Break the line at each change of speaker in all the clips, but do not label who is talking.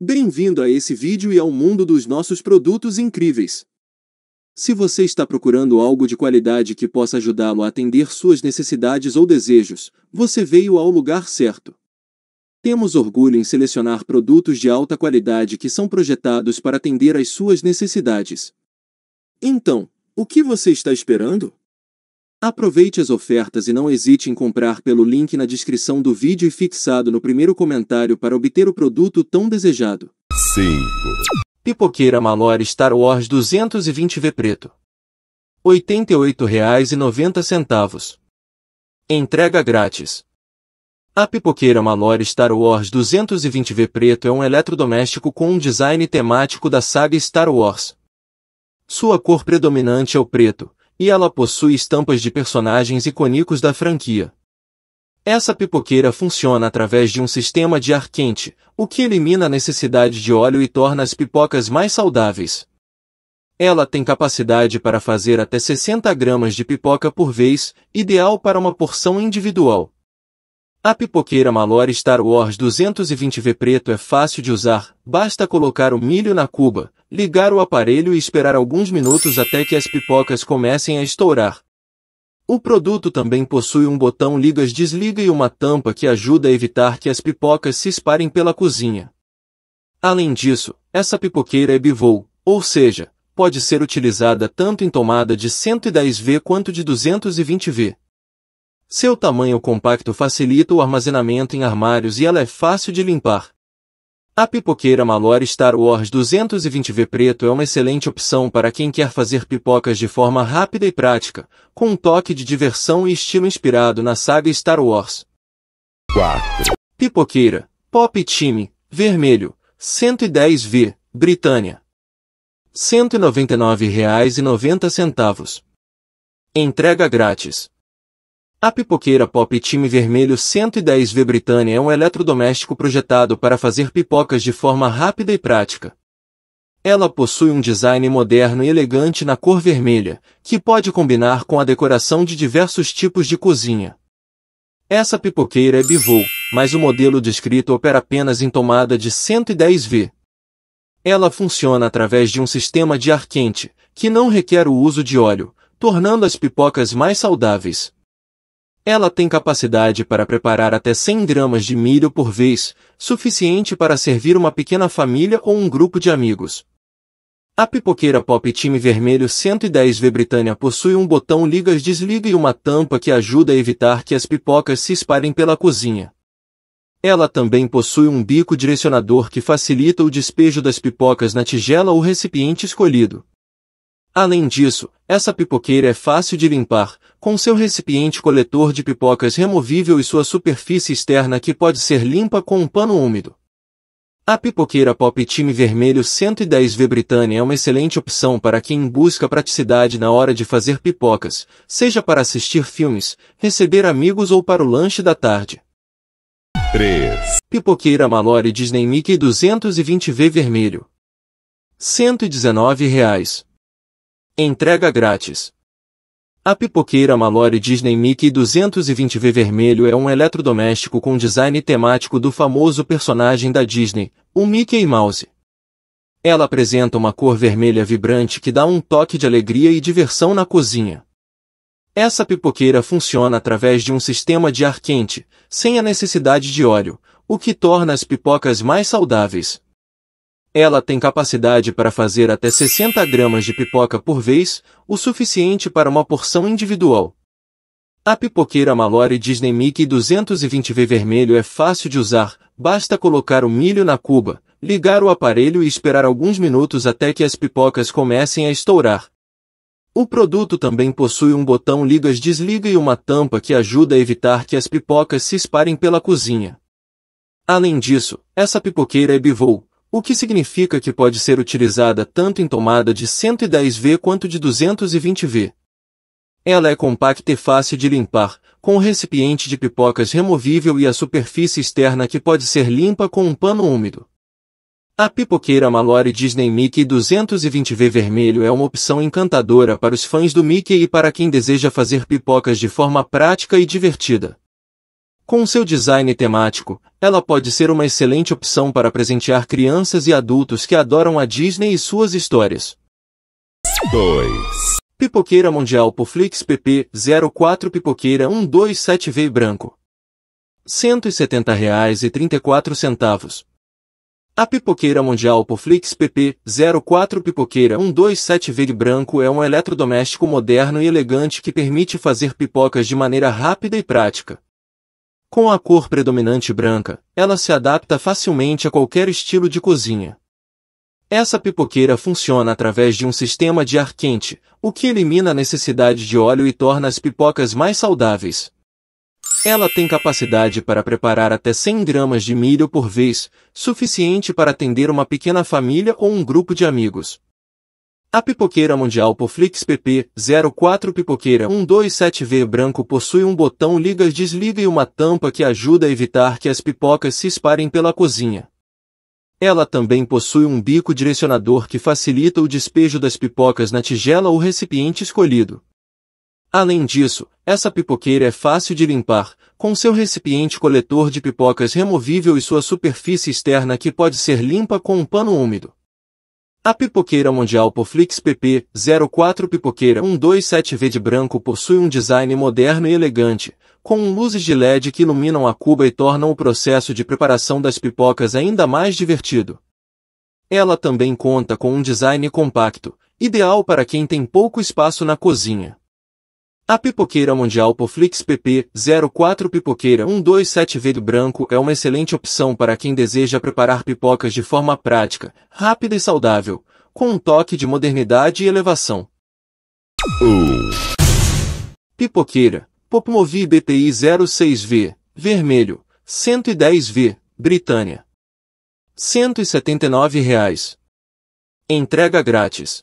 Bem-vindo a esse vídeo e ao mundo dos nossos produtos incríveis. Se você está procurando algo de qualidade que possa ajudá-lo a atender suas necessidades ou desejos, você veio ao lugar certo. Temos orgulho em selecionar produtos de alta qualidade que são projetados para atender às suas necessidades. Então, o que você está esperando? Aproveite as ofertas e não hesite em comprar pelo link na descrição do vídeo e fixado no primeiro comentário para obter o produto tão desejado. 5. Pipoqueira Malor Star Wars 220V Preto. R$ 88,90. Entrega grátis. A pipoqueira Malor Star Wars 220V Preto é um eletrodoméstico com um design temático da saga Star Wars. Sua cor predominante é o preto, e ela possui estampas de personagens icônicos da franquia. Essa pipoqueira funciona através de um sistema de ar quente, o que elimina a necessidade de óleo e torna as pipocas mais saudáveis. Ela tem capacidade para fazer até 60 gramas de pipoca por vez, ideal para uma porção individual. A pipoqueira Malor Star Wars 220V preto é fácil de usar, basta colocar o milho na cuba, ligar o aparelho e esperar alguns minutos até que as pipocas comecem a estourar. O produto também possui um botão ligas-desliga e uma tampa que ajuda a evitar que as pipocas se espalhem pela cozinha. Além disso, essa pipoqueira é bivou, ou seja, pode ser utilizada tanto em tomada de 110V quanto de 220V. Seu tamanho compacto facilita o armazenamento em armários e ela é fácil de limpar. A pipoqueira Malor Star Wars 220V preto é uma excelente opção para quem quer fazer pipocas de forma rápida e prática, com um toque de diversão e estilo inspirado na saga Star Wars. 4. Pipoqueira, Pop Time, Vermelho, 110V, Britânia. R$ 199,90. Entrega grátis. A pipoqueira Pop Time Vermelho 110V Britânia é um eletrodoméstico projetado para fazer pipocas de forma rápida e prática. Ela possui um design moderno e elegante na cor vermelha, que pode combinar com a decoração de diversos tipos de cozinha. Essa pipoqueira é bivou, mas o modelo descrito opera apenas em tomada de 110V. Ela funciona através de um sistema de ar quente, que não requer o uso de óleo, tornando as pipocas mais saudáveis. Ela tem capacidade para preparar até 100 gramas de milho por vez, suficiente para servir uma pequena família ou um grupo de amigos. A pipoqueira Pop Time Vermelho 110V Britânia possui um botão ligas-desliga e uma tampa que ajuda a evitar que as pipocas se espalhem pela cozinha. Ela também possui um bico direcionador que facilita o despejo das pipocas na tigela ou recipiente escolhido. Além disso, essa pipoqueira é fácil de limpar, com seu recipiente coletor de pipocas removível e sua superfície externa que pode ser limpa com um pano úmido. A pipoqueira Pop Time Vermelho 110V Britânia é uma excelente opção para quem busca praticidade na hora de fazer pipocas, seja para assistir filmes, receber amigos ou para o lanche da tarde. 3. Pipoqueira Mallory Disney Mickey 220V Vermelho. R$ 119. Reais. Entrega grátis. A pipoqueira Malory Disney Mickey 220V vermelho é um eletrodoméstico com design temático do famoso personagem da Disney, o Mickey Mouse. Ela apresenta uma cor vermelha vibrante que dá um toque de alegria e diversão na cozinha. Essa pipoqueira funciona através de um sistema de ar quente, sem a necessidade de óleo, o que torna as pipocas mais saudáveis. Ela tem capacidade para fazer até 60 gramas de pipoca por vez, o suficiente para uma porção individual. A pipoqueira Malori Disney Mickey 220V vermelho é fácil de usar, basta colocar o milho na cuba, ligar o aparelho e esperar alguns minutos até que as pipocas comecem a estourar. O produto também possui um botão ligas-desliga e uma tampa que ajuda a evitar que as pipocas se espalhem pela cozinha. Além disso, essa pipoqueira é bivou, o que significa que pode ser utilizada tanto em tomada de 110V quanto de 220V. Ela é compacta e fácil de limpar, com o recipiente de pipocas removível e a superfície externa que pode ser limpa com um pano úmido. A pipoqueira Mallory Disney Mickey 220V vermelho é uma opção encantadora para os fãs do Mickey e para quem deseja fazer pipocas de forma prática e divertida. Com seu design temático, ela pode ser uma excelente opção para presentear crianças e adultos que adoram a Disney e suas histórias. 2. Pipoqueira Mundial por PP 04 Pipoqueira 127V Branco. R$ 170,34. A Pipoqueira Mundial por PP 04 Pipoqueira 127V Branco é um eletrodoméstico moderno e elegante que permite fazer pipocas de maneira rápida e prática. Com a cor predominante branca, ela se adapta facilmente a qualquer estilo de cozinha. Essa pipoqueira funciona através de um sistema de ar quente, o que elimina a necessidade de óleo e torna as pipocas mais saudáveis. Ela tem capacidade para preparar até 100 gramas de milho por vez, suficiente para atender uma pequena família ou um grupo de amigos. A pipoqueira mundial Poflix PP-04 Pipoqueira 127V branco possui um botão liga desliga e uma tampa que ajuda a evitar que as pipocas se espalhem pela cozinha. Ela também possui um bico direcionador que facilita o despejo das pipocas na tigela ou recipiente escolhido. Além disso, essa pipoqueira é fácil de limpar, com seu recipiente coletor de pipocas removível e sua superfície externa que pode ser limpa com um pano úmido. A pipoqueira mundial Poflix PP 04 Pipoqueira 127V de branco possui um design moderno e elegante, com luzes de LED que iluminam a cuba e tornam o processo de preparação das pipocas ainda mais divertido. Ela também conta com um design compacto, ideal para quem tem pouco espaço na cozinha. A pipoqueira mundial Poflix PP 04 Pipoqueira 127 Velho Branco é uma excelente opção para quem deseja preparar pipocas de forma prática, rápida e saudável, com um toque de modernidade e elevação. Uh. Pipoqueira Popmovi BTI 06V Vermelho 110V Britânia R$ 179. Reais. Entrega grátis.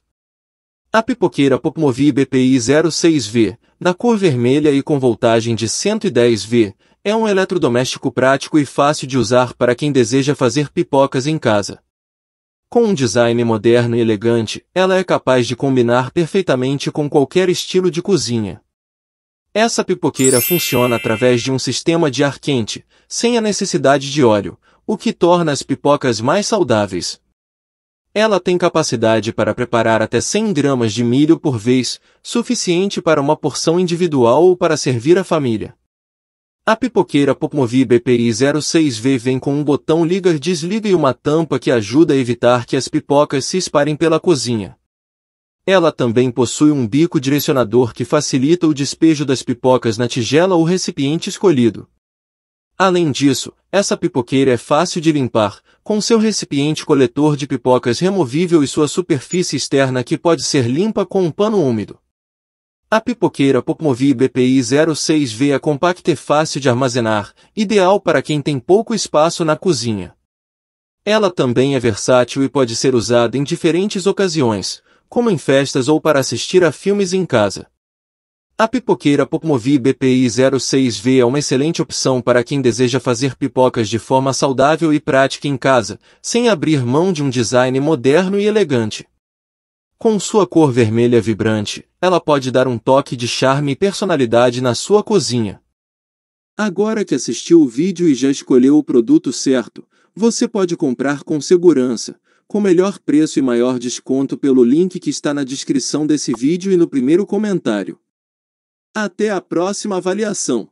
A pipoqueira Popmovi BPI 06V, na cor vermelha e com voltagem de 110V, é um eletrodoméstico prático e fácil de usar para quem deseja fazer pipocas em casa. Com um design moderno e elegante, ela é capaz de combinar perfeitamente com qualquer estilo de cozinha. Essa pipoqueira funciona através de um sistema de ar quente, sem a necessidade de óleo, o que torna as pipocas mais saudáveis. Ela tem capacidade para preparar até 100 gramas de milho por vez, suficiente para uma porção individual ou para servir a família. A pipoqueira Popmovi BPI 06V vem com um botão liga-desliga e uma tampa que ajuda a evitar que as pipocas se esparem pela cozinha. Ela também possui um bico direcionador que facilita o despejo das pipocas na tigela ou recipiente escolhido. Além disso, essa pipoqueira é fácil de limpar, com seu recipiente coletor de pipocas removível e sua superfície externa que pode ser limpa com um pano úmido. A pipoqueira Popmovi BPI 06V é compacta e fácil de armazenar, ideal para quem tem pouco espaço na cozinha. Ela também é versátil e pode ser usada em diferentes ocasiões, como em festas ou para assistir a filmes em casa. A pipoqueira Popmovi BPI 06V é uma excelente opção para quem deseja fazer pipocas de forma saudável e prática em casa, sem abrir mão de um design moderno e elegante. Com sua cor vermelha vibrante, ela pode dar um toque de charme e personalidade na sua cozinha. Agora que assistiu o vídeo e já escolheu o produto certo, você pode comprar com segurança, com melhor preço e maior desconto pelo link que está na descrição desse vídeo e no primeiro comentário. Até a próxima avaliação!